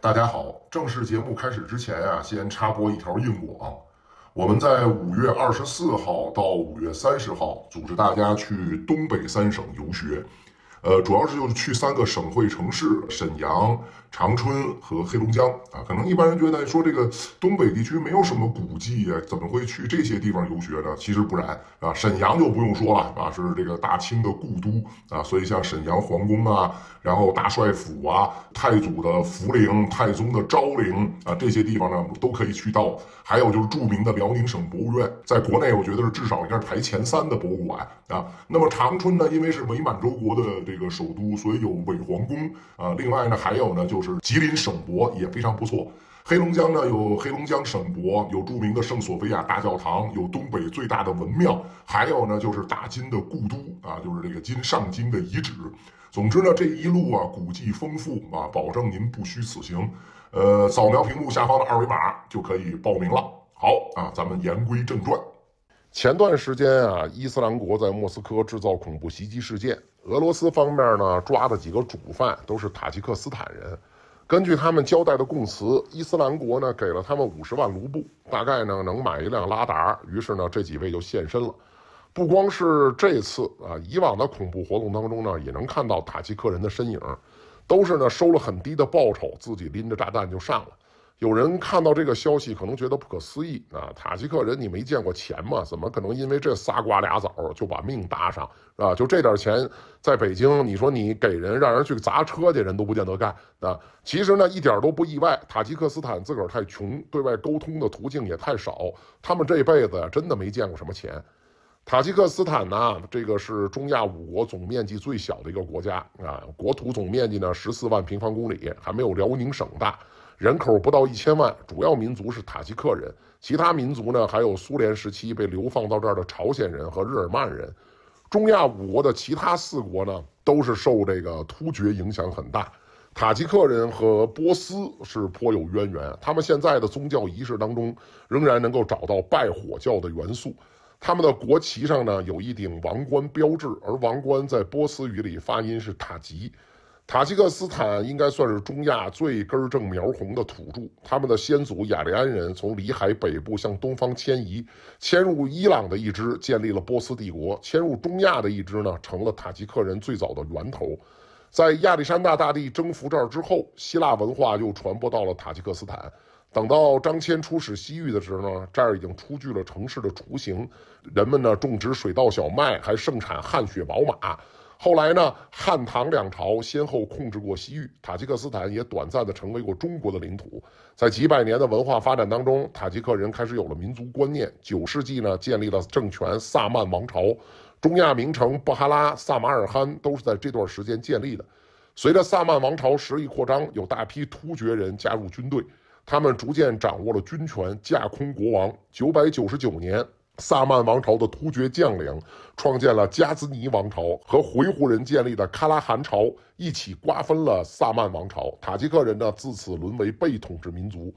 大家好，正式节目开始之前啊，先插播一条硬广。我们在五月二十四号到五月三十号组织大家去东北三省游学。呃，主要是就是去三个省会城市：沈阳、长春和黑龙江啊。可能一般人觉得说这个东北地区没有什么古迹啊，怎么会去这些地方游学呢？其实不然啊。沈阳就不用说了啊，是这个大清的故都啊，所以像沈阳皇宫啊，然后大帅府啊，太祖的福陵、太宗的昭陵啊，这些地方呢都可以去到。还有就是著名的辽宁省博物院，在国内我觉得是至少应该是排前三的博物馆啊。那么长春呢，因为是伪满洲国的。这个首都，所以有伪皇宫啊。另外呢，还有呢，就是吉林省博也非常不错。黑龙江呢，有黑龙江省博，有著名的圣索菲亚大教堂，有东北最大的文庙，还有呢，就是大金的故都啊，就是这个金上京的遗址。总之呢，这一路啊，古迹丰富啊，保证您不虚此行。呃，扫描屏幕下方的二维码就可以报名了。好啊，咱们言归正传。前段时间啊，伊斯兰国在莫斯科制造恐怖袭击事件，俄罗斯方面呢抓的几个主犯都是塔吉克斯坦人。根据他们交代的供词，伊斯兰国呢给了他们五十万卢布，大概呢能买一辆拉达。于是呢，这几位就现身了。不光是这次啊，以往的恐怖活动当中呢，也能看到塔吉克人的身影，都是呢收了很低的报酬，自己拎着炸弹就上了。有人看到这个消息，可能觉得不可思议啊！塔吉克人，你没见过钱吗？怎么可能因为这仨瓜俩枣就把命搭上啊？就这点钱，在北京，你说你给人让人去砸车去，人都不见得干啊！其实呢，一点都不意外。塔吉克斯坦自个儿太穷，对外沟通的途径也太少，他们这辈子真的没见过什么钱。塔吉克斯坦呢，这个是中亚五国总面积最小的一个国家啊，国土总面积呢十四万平方公里，还没有辽宁省大。人口不到一千万，主要民族是塔吉克人，其他民族呢还有苏联时期被流放到这儿的朝鲜人和日耳曼人。中亚五国的其他四国呢都是受这个突厥影响很大，塔吉克人和波斯是颇有渊源。他们现在的宗教仪式当中仍然能够找到拜火教的元素。他们的国旗上呢有一顶王冠标志，而王冠在波斯语里发音是塔吉。塔吉克斯坦应该算是中亚最根正苗红的土著。他们的先祖雅利安人从里海北部向东方迁移，迁入伊朗的一支建立了波斯帝国，迁入中亚的一支呢成了塔吉克人最早的源头。在亚历山大大帝征服这儿之后，希腊文化又传播到了塔吉克斯坦。等到张骞出使西域的时候呢，这儿已经初具了城市的雏形，人们呢种植水稻、小麦，还盛产汗血宝马。后来呢，汉唐两朝先后控制过西域，塔吉克斯坦也短暂的成为过中国的领土。在几百年的文化发展当中，塔吉克人开始有了民族观念。九世纪呢，建立了政权萨曼王朝，中亚名城布哈拉、萨马尔罕都是在这段时间建立的。随着萨曼王朝实力扩张，有大批突厥人加入军队，他们逐渐掌握了军权，架空国王。九百九十九年。萨曼王朝的突厥将领创建了加兹尼王朝，和回鹘人建立的喀拉汗朝一起瓜分了萨曼王朝。塔吉克人呢，自此沦为被统治民族。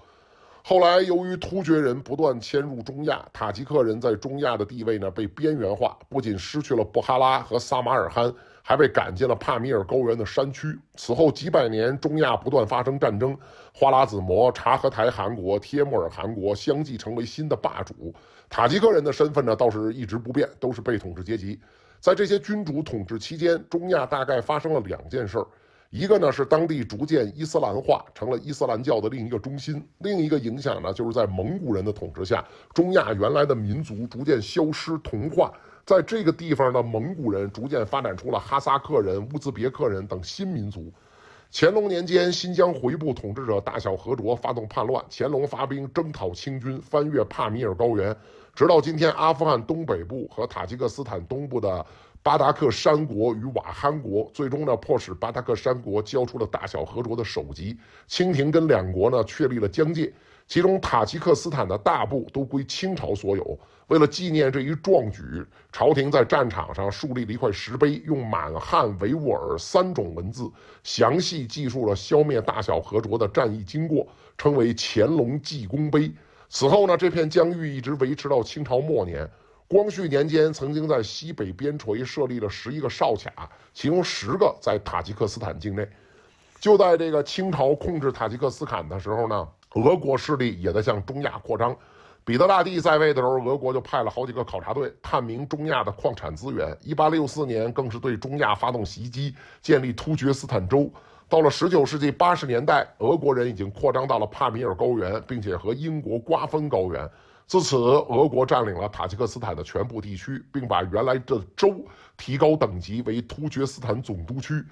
后来，由于突厥人不断迁入中亚，塔吉克人在中亚的地位呢被边缘化，不仅失去了布哈拉和撒马尔罕。还被赶进了帕米尔高原的山区。此后几百年，中亚不断发生战争，花剌子模、察合台汗国、帖木儿汗国相继成为新的霸主。塔吉克人的身份呢，倒是一直不变，都是被统治阶级。在这些君主统治期间，中亚大概发生了两件事：儿。一个呢是当地逐渐伊斯兰化，成了伊斯兰教的另一个中心；另一个影响呢，就是在蒙古人的统治下，中亚原来的民族逐渐消失、同化。在这个地方的蒙古人逐渐发展出了哈萨克人、乌兹别克人等新民族。乾隆年间，新疆回部统治者大小和卓发动叛乱，乾隆发兵征讨清军，翻越帕米尔高原，直到今天，阿富汗东北部和塔吉克斯坦东部的。巴达克山国与瓦罕国，最终呢迫使巴达克山国交出了大小和卓的首级。清廷跟两国呢确立了疆界，其中塔吉克斯坦的大部都归清朝所有。为了纪念这一壮举，朝廷在战场上树立了一块石碑，用满汉维吾尔三种文字详细记述了消灭大小和卓的战役经过，称为《乾隆济功碑》。此后呢，这片疆域一直维持到清朝末年。光绪年间，曾经在西北边陲设立了十一个哨卡，其中十个在塔吉克斯坦境内。就在这个清朝控制塔吉克斯坦的时候呢，俄国势力也在向中亚扩张。彼得大帝在位的时候，俄国就派了好几个考察队探明中亚的矿产资源。一八六四年，更是对中亚发动袭击，建立突厥斯坦州。到了十九世纪八十年代，俄国人已经扩张到了帕米尔高原，并且和英国瓜分高原。自此，俄国占领了塔吉克斯坦的全部地区，并把原来的州提高等级为突厥斯坦总督区。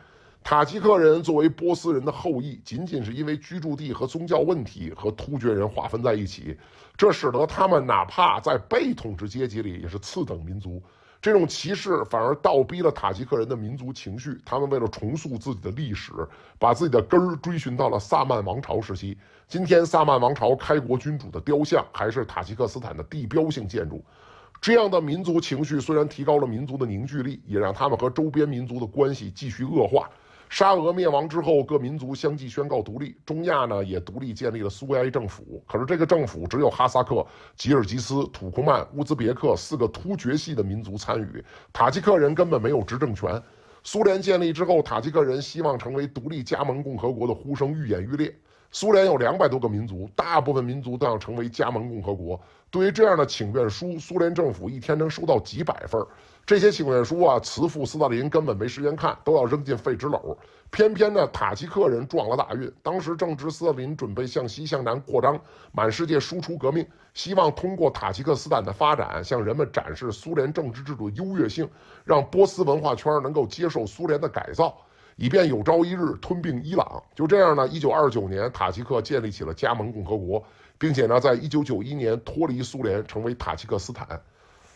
塔吉克人作为波斯人的后裔，仅仅是因为居住地和宗教问题和突厥人划分在一起，这使得他们哪怕在被统治阶级里也是次等民族。这种歧视反而倒逼了塔吉克人的民族情绪，他们为了重塑自己的历史，把自己的根儿追寻到了萨曼王朝时期。今天，萨曼王朝开国君主的雕像还是塔吉克斯坦的地标性建筑。这样的民族情绪虽然提高了民族的凝聚力，也让他们和周边民族的关系继续恶化。沙俄灭亡之后，各民族相继宣告独立。中亚呢，也独立建立了苏维埃政府。可是这个政府只有哈萨克、吉尔吉斯、土库曼、乌兹别克四个突厥系的民族参与，塔吉克人根本没有执政权。苏联建立之后，塔吉克人希望成为独立加盟共和国的呼声愈演愈烈。苏联有两百多个民族，大部分民族都要成为加盟共和国。对于这样的请愿书，苏联政府一天能收到几百份。这些请愿书啊，慈父斯大林根本没时间看，都要扔进废纸篓。偏偏呢，塔吉克人撞了大运。当时正值斯大林准备向西向南扩张，满世界输出革命，希望通过塔吉克斯坦的发展，向人们展示苏联政治制度的优越性，让波斯文化圈能够接受苏联的改造，以便有朝一日吞并伊朗。就这样呢，一九二九年，塔吉克建立起了加盟共和国，并且呢，在一九九一年脱离苏联，成为塔吉克斯坦。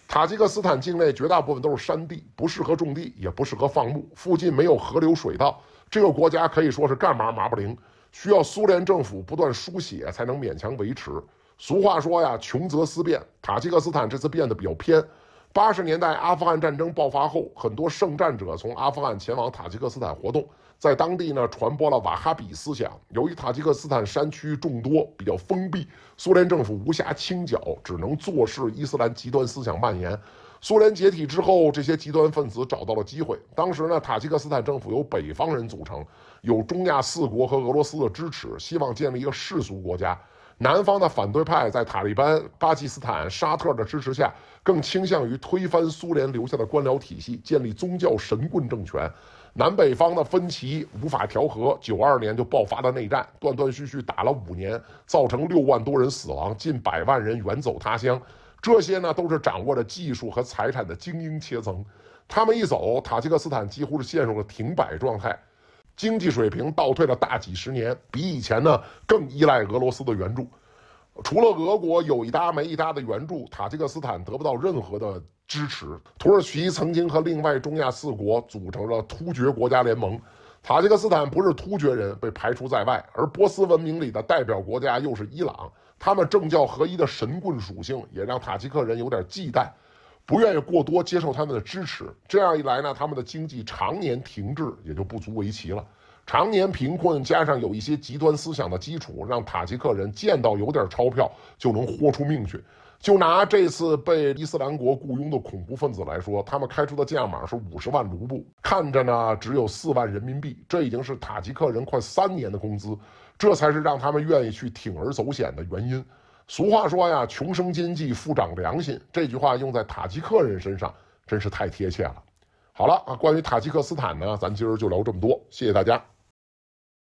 塔吉克斯坦境内绝大部分都是山地，不适合种地，也不适合放牧。附近没有河流水道，这个国家可以说是干嘛麻不灵，需要苏联政府不断输血才能勉强维持。俗话说呀，穷则思变。塔吉克斯坦这次变得比较偏。八十年代，阿富汗战争爆发后，很多圣战者从阿富汗前往塔吉克斯坦活动，在当地呢传播了瓦哈比思想。由于塔吉克斯坦山区众多，比较封闭，苏联政府无暇清剿，只能坐视伊斯兰极端思想蔓延。苏联解体之后，这些极端分子找到了机会。当时呢，塔吉克斯坦政府由北方人组成，有中亚四国和俄罗斯的支持，希望建立一个世俗国家。南方的反对派在塔利班、巴基斯坦、沙特的支持下，更倾向于推翻苏联留下的官僚体系，建立宗教神棍政权。南北方的分歧无法调和，九二年就爆发了内战，断断续续打了五年，造成六万多人死亡，近百万人远走他乡。这些呢，都是掌握着技术和财产的精英阶层，他们一走，塔吉克斯坦几乎是陷入了停摆状态。经济水平倒退了大几十年，比以前呢更依赖俄罗斯的援助。除了俄国有一搭没一搭的援助，塔吉克斯坦得不到任何的支持。土耳其曾经和另外中亚四国组成了突厥国家联盟，塔吉克斯坦不是突厥人，被排除在外。而波斯文明里的代表国家又是伊朗，他们政教合一的神棍属性也让塔吉克人有点忌惮。不愿意过多接受他们的支持，这样一来呢，他们的经济常年停滞也就不足为奇了。常年贫困加上有一些极端思想的基础，让塔吉克人见到有点钞票就能豁出命去。就拿这次被伊斯兰国雇佣的恐怖分子来说，他们开出的价码是五十万卢布，看着呢只有四万人民币，这已经是塔吉克人快三年的工资，这才是让他们愿意去铤而走险的原因。俗话说呀，穷生奸计，富长良心。这句话用在塔吉克人身上，真是太贴切了。好了啊，关于塔吉克斯坦呢，咱今儿就聊这么多。谢谢大家。